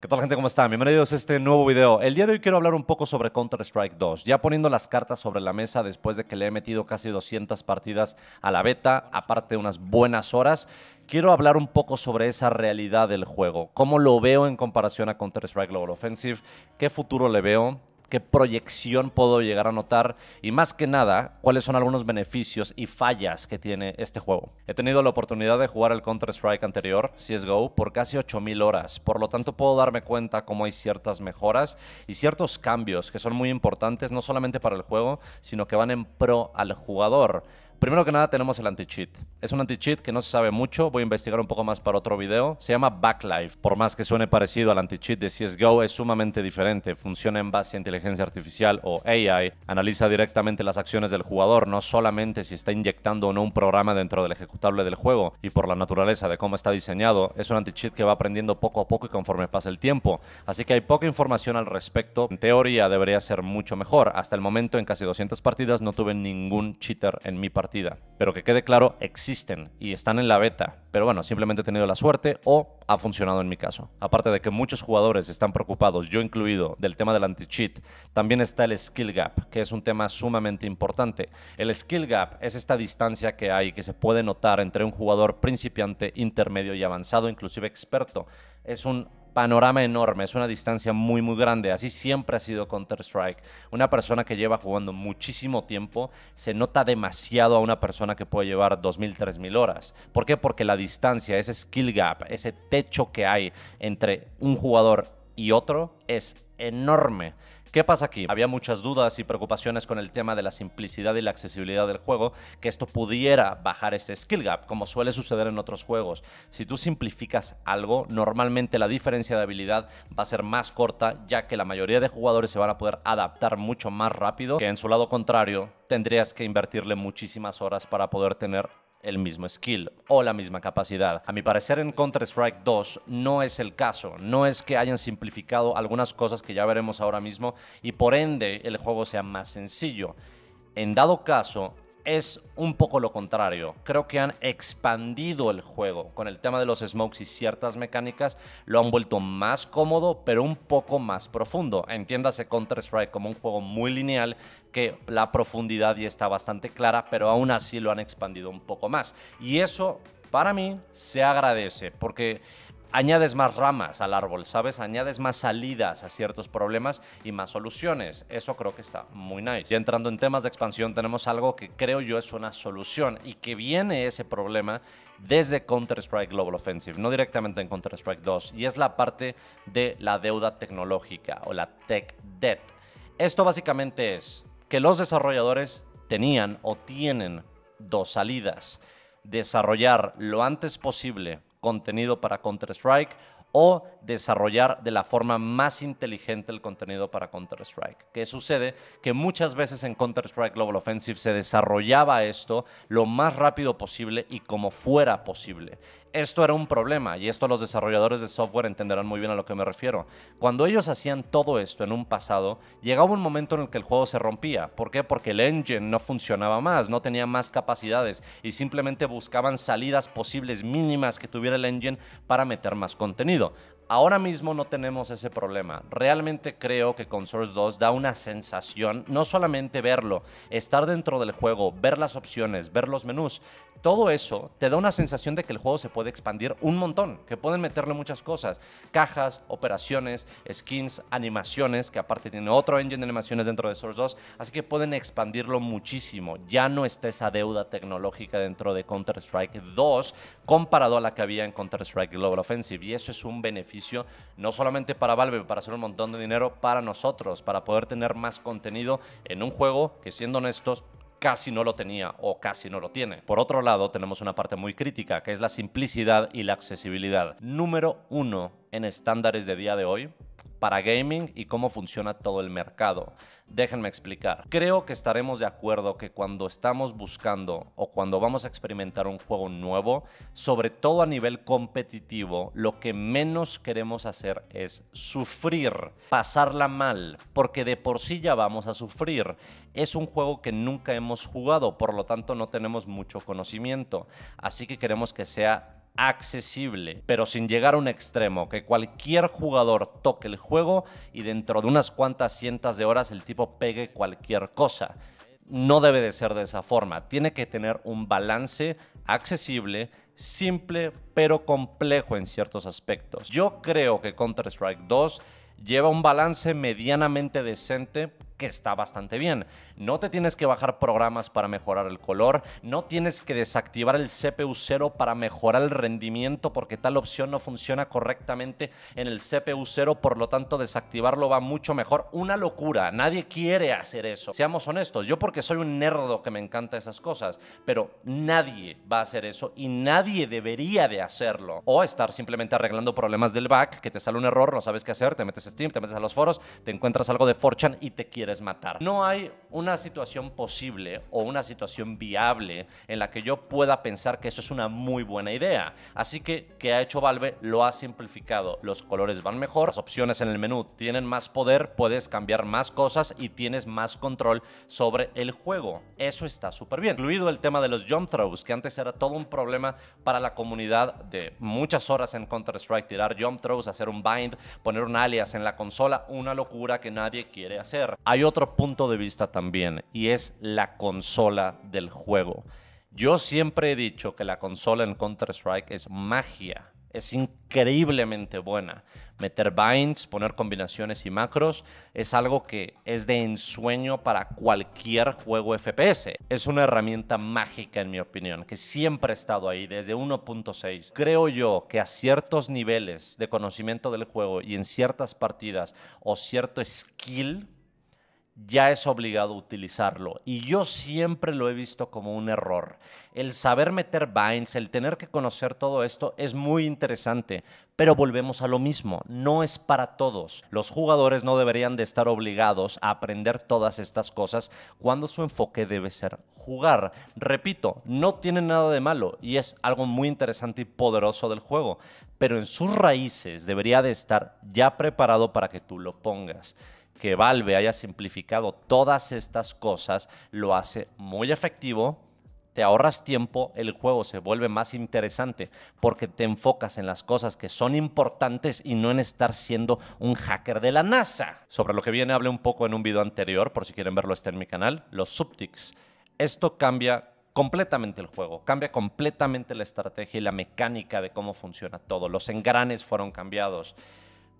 ¿Qué tal gente? ¿Cómo están? Bienvenidos a este nuevo video. El día de hoy quiero hablar un poco sobre Counter-Strike 2, ya poniendo las cartas sobre la mesa después de que le he metido casi 200 partidas a la beta, aparte unas buenas horas. Quiero hablar un poco sobre esa realidad del juego, cómo lo veo en comparación a Counter-Strike Global Offensive, qué futuro le veo, qué proyección puedo llegar a notar y más que nada, cuáles son algunos beneficios y fallas que tiene este juego. He tenido la oportunidad de jugar el Counter-Strike anterior, CSGO, por casi 8000 horas, por lo tanto puedo darme cuenta cómo hay ciertas mejoras y ciertos cambios que son muy importantes no solamente para el juego, sino que van en pro al jugador. Primero que nada tenemos el anti-cheat. Es un anti-cheat que no se sabe mucho, voy a investigar un poco más para otro video. Se llama Backlife. Por más que suene parecido al anti-cheat de CSGO, es sumamente diferente. Funciona en base a inteligencia artificial o AI. Analiza directamente las acciones del jugador, no solamente si está inyectando o no un programa dentro del ejecutable del juego. Y por la naturaleza de cómo está diseñado, es un anti-cheat que va aprendiendo poco a poco y conforme pasa el tiempo. Así que hay poca información al respecto. En teoría debería ser mucho mejor. Hasta el momento en casi 200 partidas no tuve ningún cheater en mi partida partida. Pero que quede claro, existen y están en la beta. Pero bueno, simplemente he tenido la suerte o ha funcionado en mi caso. Aparte de que muchos jugadores están preocupados, yo incluido, del tema del anti-cheat, también está el skill gap, que es un tema sumamente importante. El skill gap es esta distancia que hay, que se puede notar entre un jugador principiante, intermedio y avanzado, inclusive experto. Es un panorama enorme, es una distancia muy, muy grande. Así siempre ha sido Counter-Strike. Una persona que lleva jugando muchísimo tiempo se nota demasiado a una persona que puede llevar 2.000, 3.000 horas. ¿Por qué? Porque la distancia, ese skill gap, ese techo que hay entre un jugador y otro es enorme. ¿Qué pasa aquí? Había muchas dudas y preocupaciones con el tema de la simplicidad y la accesibilidad del juego, que esto pudiera bajar ese skill gap, como suele suceder en otros juegos. Si tú simplificas algo, normalmente la diferencia de habilidad va a ser más corta, ya que la mayoría de jugadores se van a poder adaptar mucho más rápido que en su lado contrario tendrías que invertirle muchísimas horas para poder tener el mismo skill o la misma capacidad. A mi parecer en Counter-Strike 2 no es el caso, no es que hayan simplificado algunas cosas que ya veremos ahora mismo y por ende el juego sea más sencillo. En dado caso, es un poco lo contrario. Creo que han expandido el juego con el tema de los smokes y ciertas mecánicas. Lo han vuelto más cómodo, pero un poco más profundo. Entiéndase Counter-Strike como un juego muy lineal que la profundidad ya está bastante clara, pero aún así lo han expandido un poco más. Y eso, para mí, se agradece porque añades más ramas al árbol, ¿sabes? Añades más salidas a ciertos problemas y más soluciones. Eso creo que está muy nice. Y entrando en temas de expansión, tenemos algo que creo yo es una solución y que viene ese problema desde Counter-Strike Global Offensive, no directamente en Counter-Strike 2, y es la parte de la deuda tecnológica o la tech debt. Esto básicamente es que los desarrolladores tenían o tienen dos salidas. Desarrollar lo antes posible contenido para Counter-Strike o desarrollar de la forma más inteligente el contenido para Counter-Strike. ¿Qué sucede? Que muchas veces en Counter-Strike Global Offensive se desarrollaba esto lo más rápido posible y como fuera posible. Esto era un problema y esto los desarrolladores de software entenderán muy bien a lo que me refiero. Cuando ellos hacían todo esto en un pasado, llegaba un momento en el que el juego se rompía. ¿Por qué? Porque el engine no funcionaba más, no tenía más capacidades y simplemente buscaban salidas posibles mínimas que tuviera el engine para meter más contenido. Ahora mismo no tenemos ese problema. Realmente creo que con Source 2 da una sensación, no solamente verlo, estar dentro del juego, ver las opciones, ver los menús, todo eso te da una sensación de que el juego se puede expandir un montón, que pueden meterle muchas cosas, cajas, operaciones, skins, animaciones, que aparte tiene otro engine de animaciones dentro de Source 2, así que pueden expandirlo muchísimo. Ya no está esa deuda tecnológica dentro de Counter-Strike 2 comparado a la que había en Counter-Strike Global Offensive y eso es un beneficio no solamente para Valve, para hacer un montón de dinero para nosotros, para poder tener más contenido en un juego que, siendo honestos, casi no lo tenía o casi no lo tiene. Por otro lado, tenemos una parte muy crítica, que es la simplicidad y la accesibilidad. Número uno en estándares de día de hoy para gaming y cómo funciona todo el mercado. Déjenme explicar. Creo que estaremos de acuerdo que cuando estamos buscando o cuando vamos a experimentar un juego nuevo, sobre todo a nivel competitivo, lo que menos queremos hacer es sufrir, pasarla mal, porque de por sí ya vamos a sufrir. Es un juego que nunca hemos jugado, por lo tanto no tenemos mucho conocimiento, así que queremos que sea accesible, pero sin llegar a un extremo, que cualquier jugador toque el juego y dentro de unas cuantas cientas de horas el tipo pegue cualquier cosa. No debe de ser de esa forma, tiene que tener un balance accesible, simple, pero complejo en ciertos aspectos. Yo creo que Counter-Strike 2 lleva un balance medianamente decente que está bastante bien. No te tienes que bajar programas para mejorar el color, no tienes que desactivar el CPU 0 para mejorar el rendimiento porque tal opción no funciona correctamente en el CPU 0, por lo tanto desactivarlo va mucho mejor. Una locura, nadie quiere hacer eso. Seamos honestos, yo porque soy un nerdo que me encanta esas cosas, pero nadie va a hacer eso y nadie debería de hacerlo. O estar simplemente arreglando problemas del back, que te sale un error, no sabes qué hacer, te metes a Steam, te metes a los foros, te encuentras algo de Forchan y te quieres matar. No hay una situación posible o una situación viable en la que yo pueda pensar que eso es una muy buena idea. Así que, que ha hecho Valve? Lo ha simplificado. Los colores van mejor, las opciones en el menú tienen más poder, puedes cambiar más cosas y tienes más control sobre el juego. Eso está súper bien. Incluido el tema de los jump throws, que antes era todo un problema para la comunidad de muchas horas en Counter-Strike, tirar jump throws, hacer un bind, poner un alias en la consola, una locura que nadie quiere hacer. Hay hay otro punto de vista también y es la consola del juego. Yo siempre he dicho que la consola en Counter-Strike es magia. Es increíblemente buena. Meter binds, poner combinaciones y macros es algo que es de ensueño para cualquier juego FPS. Es una herramienta mágica en mi opinión, que siempre ha estado ahí desde 1.6. Creo yo que a ciertos niveles de conocimiento del juego y en ciertas partidas o cierto skill ya es obligado utilizarlo. Y yo siempre lo he visto como un error. El saber meter binds, el tener que conocer todo esto es muy interesante, pero volvemos a lo mismo, no es para todos. Los jugadores no deberían de estar obligados a aprender todas estas cosas cuando su enfoque debe ser jugar. Repito, no tiene nada de malo y es algo muy interesante y poderoso del juego, pero en sus raíces debería de estar ya preparado para que tú lo pongas que Valve haya simplificado todas estas cosas lo hace muy efectivo, te ahorras tiempo, el juego se vuelve más interesante porque te enfocas en las cosas que son importantes y no en estar siendo un hacker de la NASA. Sobre lo que viene hablé un poco en un video anterior, por si quieren verlo está en mi canal, los subtics. Esto cambia completamente el juego, cambia completamente la estrategia y la mecánica de cómo funciona todo. Los engranes fueron cambiados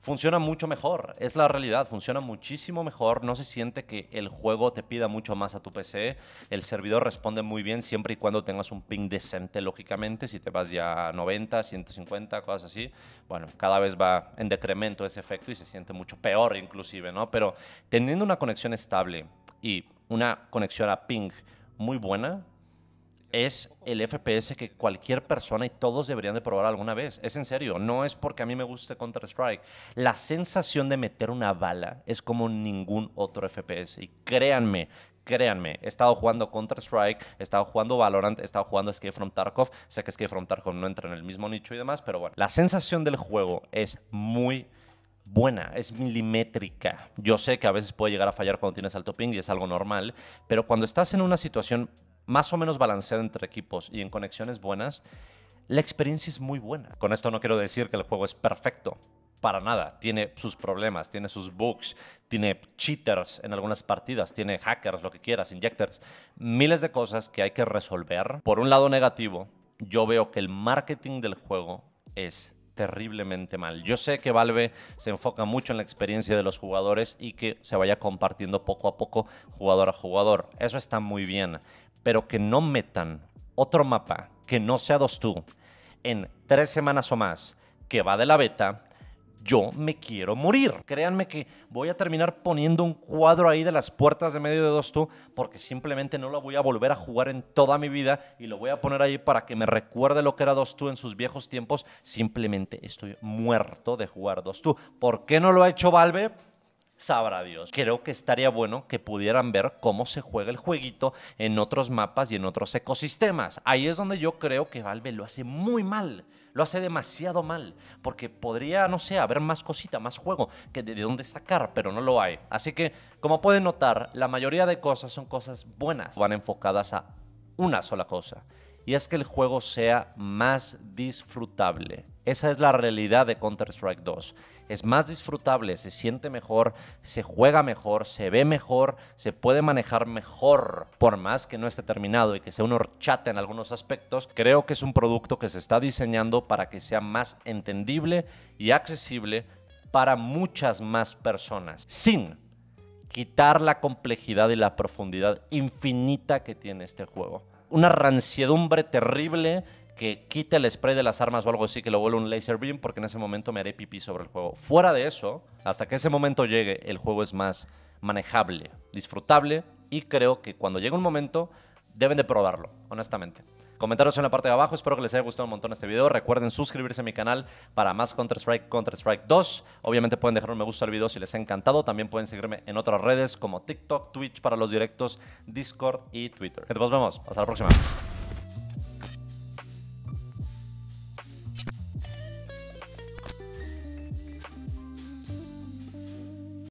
funciona mucho mejor. Es la realidad, funciona muchísimo mejor. No se siente que el juego te pida mucho más a tu PC. El servidor responde muy bien siempre y cuando tengas un ping decente, lógicamente. Si te vas ya a 90, 150, cosas así, bueno, cada vez va en decremento ese efecto y se siente mucho peor inclusive, ¿no? Pero teniendo una conexión estable y una conexión a ping muy buena, es el FPS que cualquier persona y todos deberían de probar alguna vez. Es en serio, no es porque a mí me guste Counter-Strike. La sensación de meter una bala es como ningún otro FPS. Y créanme, créanme, he estado jugando Counter-Strike, he estado jugando Valorant, he estado jugando Escape from Tarkov. Sé que Escape from Tarkov no entra en el mismo nicho y demás, pero bueno. La sensación del juego es muy buena, es milimétrica. Yo sé que a veces puede llegar a fallar cuando tienes alto ping y es algo normal, pero cuando estás en una situación más o menos balanceado entre equipos y en conexiones buenas, la experiencia es muy buena. Con esto no quiero decir que el juego es perfecto, para nada. Tiene sus problemas, tiene sus bugs, tiene cheaters en algunas partidas, tiene hackers, lo que quieras, injectors, miles de cosas que hay que resolver. Por un lado negativo, yo veo que el marketing del juego es terriblemente mal. Yo sé que Valve se enfoca mucho en la experiencia de los jugadores y que se vaya compartiendo poco a poco jugador a jugador. Eso está muy bien pero que no metan otro mapa que no sea tú en tres semanas o más que va de la beta, yo me quiero morir. Créanme que voy a terminar poniendo un cuadro ahí de las puertas de medio de tú porque simplemente no lo voy a volver a jugar en toda mi vida y lo voy a poner ahí para que me recuerde lo que era tú en sus viejos tiempos. Simplemente estoy muerto de jugar tú ¿Por qué no lo ha hecho Valve? sabrá Dios. Creo que estaría bueno que pudieran ver cómo se juega el jueguito en otros mapas y en otros ecosistemas. Ahí es donde yo creo que Valve lo hace muy mal. Lo hace demasiado mal, porque podría, no sé, haber más cosita, más juego que de, dónde sacar, pero no lo hay. Así que, como pueden notar, la mayoría de cosas son cosas buenas, van enfocadas a una sola cosa, y es que el juego sea más disfrutable. Esa es la realidad de Counter-Strike 2. Es más disfrutable, se siente mejor, se juega mejor, se ve mejor, se puede manejar mejor. Por más que no esté terminado y que sea un horchata en algunos aspectos, creo que es un producto que se está diseñando para que sea más entendible y accesible para muchas más personas, sin quitar la complejidad y la profundidad infinita que tiene este juego. Una ranciedumbre terrible que quite el spray de las armas o algo así, que lo vuelva un laser beam, porque en ese momento me haré pipí sobre el juego. Fuera de eso, hasta que ese momento llegue, el juego es más manejable, disfrutable, y creo que cuando llegue un momento, deben de probarlo, honestamente. Comentaros en la parte de abajo, espero que les haya gustado un montón este video. Recuerden suscribirse a mi canal para más Counter-Strike, Counter-Strike 2. Obviamente pueden dejar un me gusta al video si les ha encantado. También pueden seguirme en otras redes como TikTok, Twitch para los directos, Discord y Twitter. Pues nos vemos, hasta la próxima.